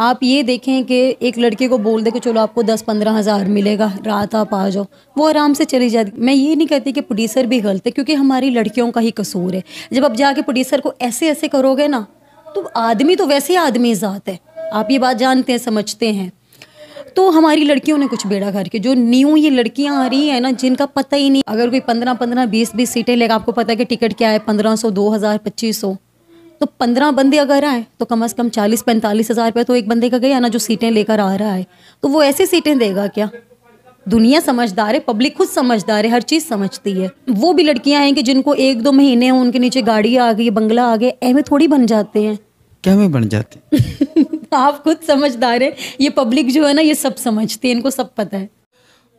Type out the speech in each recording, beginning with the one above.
आप ये देखें कि एक लड़के को बोल दे कि चलो आपको दस पंद्रह हज़ार मिलेगा रात आप आ जाओ वो आराम से चली जाती मैं ये नहीं कहती कि प्रोड्यूसर भी गलत है क्योंकि हमारी लड़कियों का ही कसूर है जब आप जाके प्रोड्यूसर को ऐसे ऐसे करोगे ना तो आदमी तो वैसे ही आदमी ज़ात है आप ये बात जानते हैं समझते हैं तो हमारी लड़कियों ने कुछ बेड़ा घर के जो न्यू ये लड़कियां आ रही हैं ना जिनका पता ही नहीं अगर कोई पंद्रह पंद्रह बीस बीस सीटें लेगा आपको पता है कि टिकट क्या है पंद्रह सौ दो हज़ार पच्चीस सौ तो पंद्रह बंदे अगर आए तो कम अज़ कम चालीस पैंतालीस हज़ार रुपये तो एक बंदे का गया ना जो सीटें लेकर आ रहा है तो वो ऐसी सीटें देगा क्या दुनिया समझदार है पब्लिक खुद समझदार है हर चीज़ समझती है वो भी लड़कियां हैं कि जिनको एक दो महीने हैं उनके नीचे गाड़ी आ गई बंगला आ गया ऐवे थोड़ी बन जाते हैं क्या में बन जाते आप खुद समझदार है ये पब्लिक जो है ना ये सब समझती है इनको सब पता है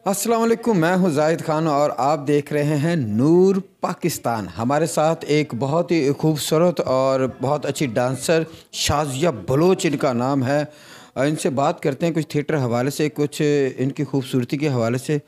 असलम मैं हूं जाहिद खान और आप देख रहे हैं नूर पाकिस्तान हमारे साथ एक बहुत ही खूबसूरत और बहुत अच्छी डांसर शाजिया बलोच इनका नाम है इनसे बात करते हैं कुछ थिएटर हवाले से कुछ इनकी खूबसूरती के हवाले से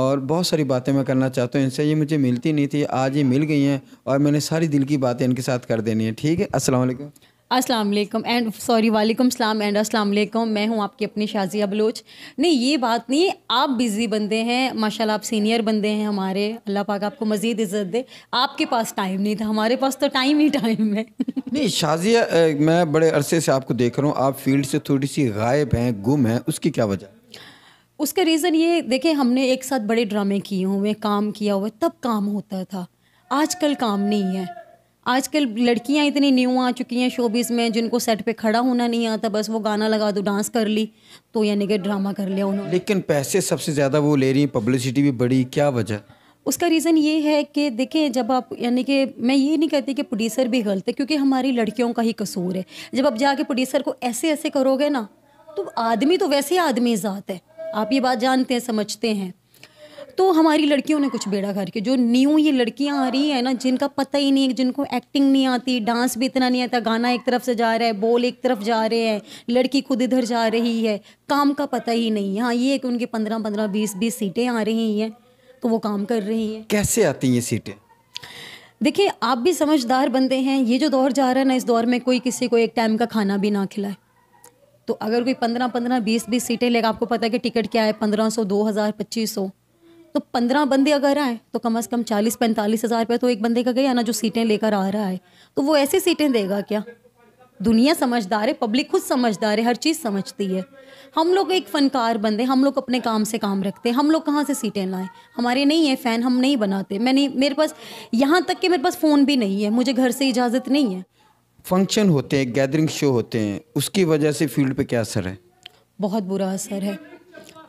और बहुत सारी बातें मैं करना चाहता हूँ इनसे ये मुझे मिलती नहीं थी आज ये मिल गई हैं और मैंने सारी दिल की बातें इनके साथ कर देनी है ठीक है असलकम अस्सलाम वालेकुम एंड सॉरी वालेकुम सलाम एंड अस्सलाम वालेकुम मैं हूँ आपकी अपनी शाजिया बलोच नहीं ये बात नहीं आप बिज़ी बंदे हैं माशाल्लाह आप सीनियर बंदे हैं हमारे अल्लाह पाक आपको मज़ीद इज़्ज़त दे आपके पास टाइम नहीं था हमारे पास तो टाइम ही टाइम है नहीं शाजिया मैं बड़े अरसे से आपको देख रहा हूँ आप फील्ड से थोड़ी सी गायब हैं गुम हैं उसकी क्या वजह उसका रीज़न ये देखें हमने एक साथ बड़े ड्रामे किए हुए काम किया हुआ तब काम होता था आजकल काम नहीं है आजकल लड़कियां इतनी न्यू आ चुकी हैं शोबीज़ में जिनको सेट पे खड़ा होना नहीं आता बस वो गाना लगा दो डांस कर ली तो यानी कि ड्रामा कर लिया उन्होंने लेकिन पैसे सबसे ज़्यादा वो ले रही हैं पब्लिसिटी भी बड़ी क्या वजह उसका रीज़न ये है कि देखें जब आप यानी कि मैं ये नहीं कहती कि प्रोड्यूसर भी गलत है क्योंकि हमारी लड़कियों का ही कसूर है जब आप जाके प्रोड्यूसर को ऐसे ऐसे करोगे ना तो आदमी तो वैसे ही आदमी ज़ात है आप ये बात जानते हैं समझते हैं तो हमारी लड़कियों ने कुछ बेड़ा घर के जो न्यू ये लड़कियां आ रही हैं ना जिनका पता ही नहीं जिनको एक्टिंग नहीं आती डांस भी इतना नहीं आता गाना एक तरफ से जा रहा है बोल एक तरफ जा रहे हैं लड़की खुद इधर जा रही है काम का पता ही नहीं हाँ ये कि उनकी पंद्रह पंद्रह बीस बीस सीटें आ रही हैं तो वो काम कर रही हैं कैसे आती हैं ये सीटें देखिए आप भी समझदार बनते हैं ये जो दौर जा रहा है ना इस दौर में कोई किसी को एक टाइम का खाना भी ना खिलाए तो अगर कोई पंद्रह पंद्रह बीस बीस सीटें लेगा आपको पता है कि टिकट क्या है पंद्रह सौ दो हज़ार पच्चीस सौ तो पंद्रह बंदे अगर आए तो कम से कम चालीस पैंतालीस हज़ार रुपये तो एक बंदे का गया ना जो सीटें लेकर आ रहा है तो वो ऐसी सीटें देगा क्या दुनिया समझदार है पब्लिक खुद समझदार है हर चीज़ समझती है हम लोग एक फ़नकार बंदे हम लोग अपने काम से काम रखते हैं हम लोग कहाँ से सीटें लाएं हमारे नहीं है फ़ैन हम नहीं बनाते मैंने मेरे पास यहाँ तक कि मेरे पास फ़ोन भी नहीं है मुझे घर से इजाज़त नहीं है फंक्शन होते हैं गैदरिंग शो होते हैं उसकी वजह से फील्ड पर क्या असर है बहुत बुरा असर है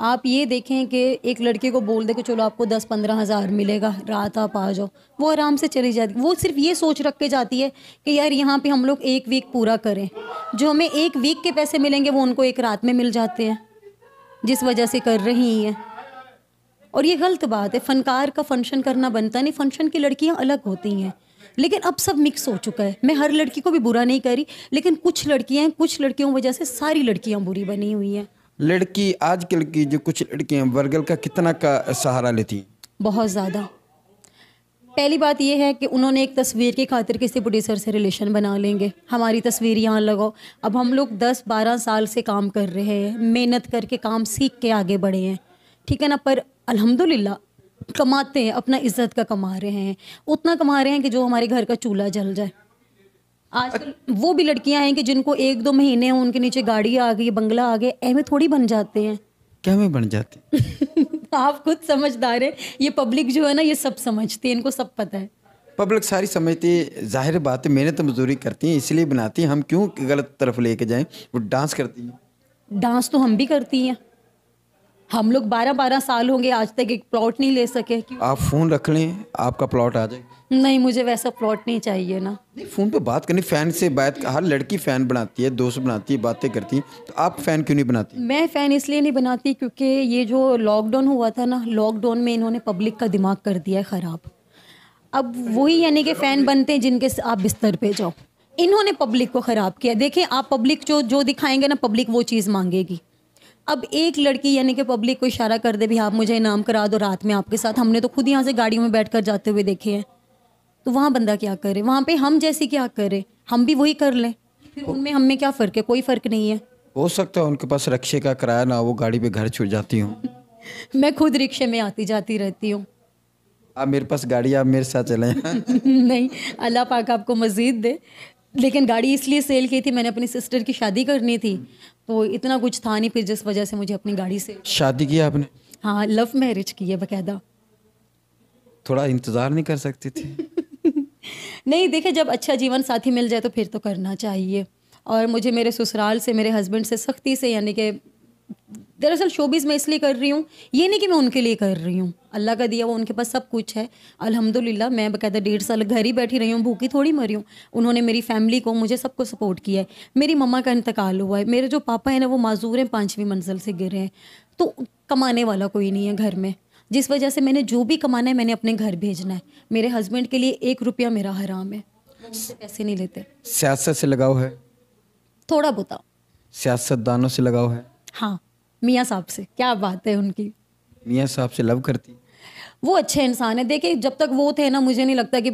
आप ये देखें कि एक लड़के को बोल दे कि चलो आपको दस पंद्रह हज़ार मिलेगा रात आप आ जाओ वो आराम से चली जाती वो सिर्फ ये सोच रख के जाती है कि यार यहाँ पे हम लोग एक वीक पूरा करें जो हमें एक वीक के पैसे मिलेंगे वो उनको एक रात में मिल जाते हैं जिस वजह से कर रही हैं और ये गलत बात है फ़नकार का फंक्शन करना बनता नहीं फंक्शन की लड़कियाँ अलग होती हैं लेकिन अब सब मिक्स हो चुका है मैं हर लड़की को भी बुरा नहीं करी लेकिन कुछ लड़कियाँ कुछ लड़कियों की वजह से सारी लड़कियाँ बुरी बनी हुई हैं लड़की आजकल की जो कुछ लड़कियां बर्गर का कितना का सहारा लेती बहुत ज़्यादा पहली बात यह है कि उन्होंने एक तस्वीर की खातिर किसी प्रोड्यूसर से रिलेशन बना लेंगे हमारी तस्वीर यहाँ लगाओ अब हम लोग 10-12 साल से काम कर रहे हैं मेहनत करके काम सीख के आगे बढ़े हैं ठीक है ना पर अल्हम्दुलिल्लाह कमाते हैं अपना इज्जत का कमा रहे हैं उतना कमा रहे हैं कि जो हमारे घर का चूल्हा जल जाए आजकल वो भी लड़कियां हैं कि जिनको एक दो महीने हैं उनके नीचे गाड़ी आ गई बंगला आ गया ऐमे थोड़ी बन जाते हैं क्या में बन जाते आप खुद समझदार हैं ये पब्लिक जो है ना ये सब समझती है इनको सब पता है पब्लिक सारी समझती है जाहिर बात है मेहनत तो मजदूरी करती है इसलिए बनाती है हम क्यों गलत तरफ लेके जाएं वो डांस करती है डांस तो हम भी करती हैं हम लोग बारह बारह साल होंगे आज तक एक प्लॉट नहीं ले सके आप फोन रख लें आपका प्लॉट आ जाए नहीं मुझे वैसा प्लॉट नहीं चाहिए ना नहीं फोन पे बात करनी फैन से बात हर लड़की फैन बनाती है दोस्त बनाती है बातें करती है तो आप फैन क्यों नहीं बनाती मैं फैन इसलिए नहीं बनाती क्योंकि ये जो लॉकडाउन हुआ था ना लॉकडाउन में इन्होंने पब्लिक का दिमाग कर दिया है ख़राब अब वही यानी कि फ़ैन बनते हैं जिनके आप बिस्तर पे जाओ इन्होंने पब्लिक को ख़राब किया देखें आप पब्लिक जो जो दिखाएंगे ना पब्लिक वो चीज़ मांगेगी अब एक लड़की यानी कि पब्लिक को इशारा कर दे भी आप मुझे इनाम करा दो रात में आपके साथ हमने तो खुद यहाँ से गाड़ियों में बैठ जाते हुए देखे हैं तो वहाँ बंदा क्या करे वहाँ पे हम जैसे क्या करे हम भी वही कर लें फिर उनमें हमें क्या फ़र्क है कोई फ़र्क नहीं है हो सकता है उनके पास रिक्शे का किराया ना वो गाड़ी पे घर छूट जाती हूँ मैं खुद रिक्शे में आती जाती रहती हूँ आप मेरे पास गाड़ी आप मेरे साथ चले नहीं अल्लाह पाक आपको मज़ीद दे लेकिन गाड़ी इसलिए सेल की थी मैंने अपनी सिस्टर की शादी करनी थी तो इतना कुछ था नहीं फिर जिस वजह से मुझे अपनी गाड़ी से शादी किया आपने हाँ लव मैरिज की है बकायदा थोड़ा इंतज़ार नहीं कर सकती थी नहीं देखे जब अच्छा जीवन साथी मिल जाए तो फिर तो करना चाहिए और मुझे मेरे ससुराल से मेरे हस्बैंड से सख्ती से यानी कि दरअसल शोबीज़ मैं इसलिए कर रही हूँ ये नहीं कि मैं उनके लिए कर रही हूँ अल्लाह का दिया वो उनके पास सब कुछ है अल्हम्दुलिल्लाह मैं बकायदा डेढ़ साल घर ही बैठी रही हूँ भूखी थोड़ी मरी हूँ उन्होंने मेरी फैमिली को मुझे सबको सपोर्ट किया है मेरी मम्मा का इंतकाल हुआ है मेरे जो पापा हैं ना वो माजूर हैं पाँचवीं मंजिल से गिरे हैं तो कमाने वाला कोई नहीं है घर में जिस वजह से मैंने जो भी कमाना है मैंने अपने घर भेजना है मेरे हस्बैंड के लिए एक रुपया मेरा हराम है पैसे नहीं लेते सियासत से लगाव है थोड़ा बहुत सियासतदानों से लगाव है हाँ मियाँ साहब से क्या बात है उनकी मियाँ साहब से लव करती वो अच्छे इंसान है देखिए जब तक वो थे ना मुझे नहीं लगता कि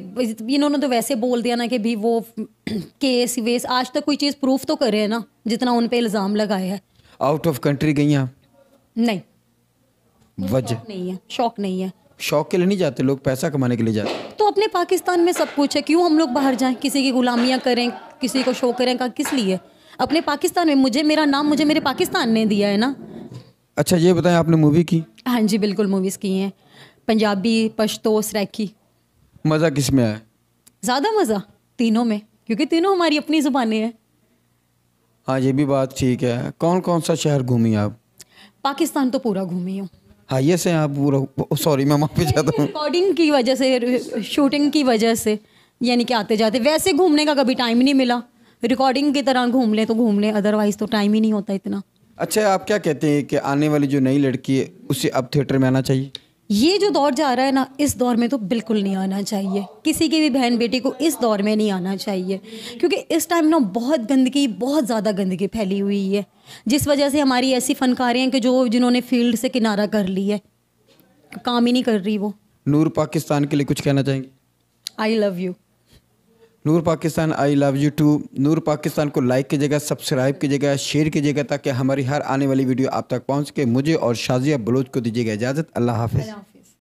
इन्होंने तो वैसे बोल दिया ना कि भी वो केस वेस आज तक कोई चीज़ प्रूफ तो करे है ना जितना उन पे इल्ज़ाम लगाया है आउट ऑफ कंट्री गई नहीं वजह नहीं है शौक नहीं है शौक के लिए नहीं जाते लोग पैसा कमाने के लिए जाते तो अपने पाकिस्तान में सब कुछ है क्यों हम लोग बाहर जाएं किसी की गुलामियाँ करें किसी को शो करें का किस लिए अपने पाकिस्तान में मुझे मेरा नाम मुझे मेरे पाकिस्तान ने दिया है ना अच्छा ये बताएं आपने मूवी की हाँ जी बिल्कुल मूवीज़ की हैं पंजाबी पश्तो सराकी मज़ा किस में आया ज़्यादा मज़ा तीनों में क्योंकि तीनों हमारी अपनी ज़ुबानें हैं हाँ ये भी बात ठीक है कौन कौन सा शहर घूमी आप पाकिस्तान तो पूरा घूमी हूँ हाँ ये से आप पूरा सॉरी मैं माफी चाहता हूँ रिकॉर्डिंग की वजह से शूटिंग की वजह से यानी कि आते जाते वैसे घूमने का कभी टाइम नहीं मिला रिकॉर्डिंग की तरह घूम लें तो घूम लें अदरवाइज़ तो टाइम ही नहीं होता इतना अच्छा आप क्या कहते हैं कि आने वाली जो नई लड़की है उसे अब थिएटर में आना चाहिए ये जो दौर जा रहा है ना इस दौर में तो बिल्कुल नहीं आना चाहिए किसी की भी बहन बेटी को इस दौर में नहीं आना चाहिए क्योंकि इस टाइम ना बहुत गंदगी बहुत ज़्यादा गंदगी फैली हुई है जिस वजह से हमारी ऐसी फनकारें हैं कि जो जिन्होंने फील्ड से किनारा कर ली है काम ही नहीं कर रही वो नूर पाकिस्तान के लिए कुछ कहना चाहेंगे I love you Noor Pakistan I love you too Noor Pakistan को लाइक कीजिएगा सब्सक्राइब कीजिएगा शेयर कीजिएगा ताकि हमारी हर आने वाली वीडियो आप तक पहुँच के मुझे और शाजिया बलोच को दीजिएगा इजाज़त अल्लाह हाफिज़